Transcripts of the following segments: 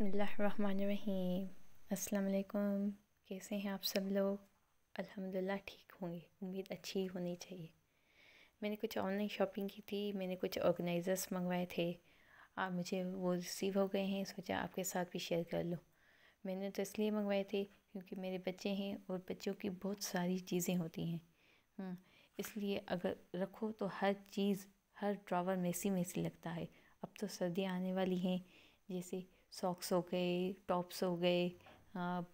बसमीम् अस्सलाम कैसे हैं आप सब लोग अल्हम्दुलिल्लाह ठीक होंगे उम्मीद अच्छी होनी चाहिए मैंने कुछ ऑनलाइन शॉपिंग की थी मैंने कुछ ऑर्गेनाइज़र्स मंगवाए थे आप मुझे वो रिसीव हो गए हैं सोचा आपके साथ भी शेयर कर लूँ मैंने तो इसलिए मंगवाए थे क्योंकि मेरे बच्चे हैं और बच्चों की बहुत सारी चीज़ें होती हैं हम्म, इसलिए अगर रखो तो हर चीज़ हर ड्रावर मेसी मेसी लगता है अब तो सर्दियाँ आने वाली हैं जैसे सॉक्स हो गए टॉप्स हो गए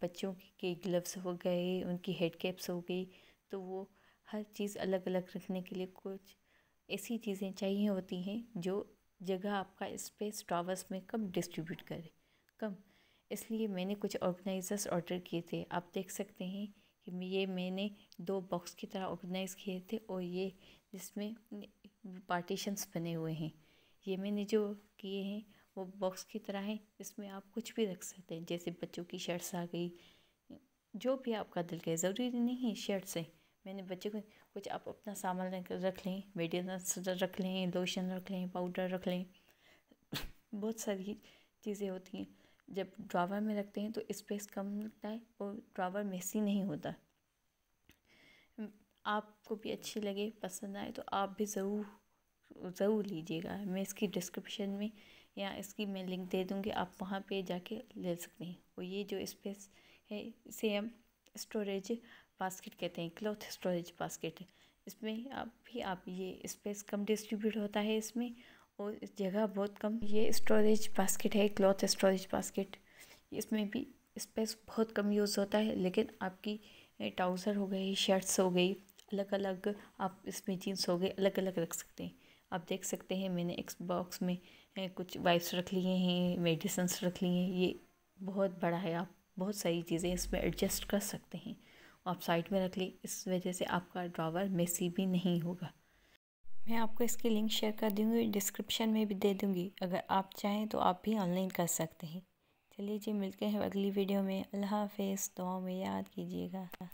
बच्चों के ग्लव्स हो गए उनकी हेड कैप्स हो गई तो वो हर चीज़ अलग अलग रखने के लिए कुछ ऐसी चीज़ें चाहिए होती हैं जो जगह आपका स्पेस ट्रावर्स में कम डिस्ट्रीब्यूट करे कम इसलिए मैंने कुछ ऑर्गेनाइज़र्स ऑर्डर किए थे आप देख सकते हैं कि ये मैंने दो बॉक्स की तरह ऑर्गेनाइज़ किए थे और ये जिसमें पार्टीशंस बने हुए हैं ये मैंने जो किए हैं वो बॉक्स की तरह है इसमें आप कुछ भी रख सकते हैं जैसे बच्चों की शर्ट्स आ गई जो भी आपका दिल कहे ज़रूरी नहीं है शर्ट्स से मैंने बच्चे को कुछ आप अपना सामान रख लें मेडिसिन रख लें लोशन रख लें पाउडर रख लें बहुत सारी चीज़ें होती हैं जब ड्रावर में रखते हैं तो स्पेस कम लगता है और ड्रावर मेसी नहीं होता आपको भी अच्छी लगे पसंद आए तो आप भी ज़रूर ज़रूर लीजिएगा मैं इसकी डिस्क्रिप्शन में या इसकी मैं लिंक दे दूँगी आप वहाँ पे जाके ले सकते हैं और ये जो स्पेस है इसे हम स्टोरेज बास्केट कहते हैं क्लॉथ स्टोरेज बास्केट इसमें आप भी आप ये स्पेस कम डिस्ट्रीब्यूट होता है इसमें और जगह बहुत कम ये स्टोरेज बास्केट है क्लॉथ स्टोरेज बास्केट इसमें भी स्पेस बहुत कम यूज़ होता है लेकिन आपकी ट्राउज़र हो गई शर्ट्स हो गई अलग अलग आप इसमें जीन्स हो गए अलग अलग रख सकते हैं आप देख सकते हैं मैंने एक बॉक्स में कुछ वाइप्स रख लिए हैं मेडिसन्स रख लिए हैं ये बहुत बड़ा है आप बहुत सारी चीज़ें इसमें एडजस्ट कर सकते हैं आप साइड में रख लें इस वजह से आपका ड्रावर मेसी भी नहीं होगा मैं आपको इसकी लिंक शेयर कर दूँगी डिस्क्रिप्शन में भी दे दूँगी अगर आप चाहें तो आप भी ऑनलाइन कर सकते हैं चलिए जी मिलते हैं अगली वीडियो में अल्लाह हाफ़ दुआ में याद कीजिएगा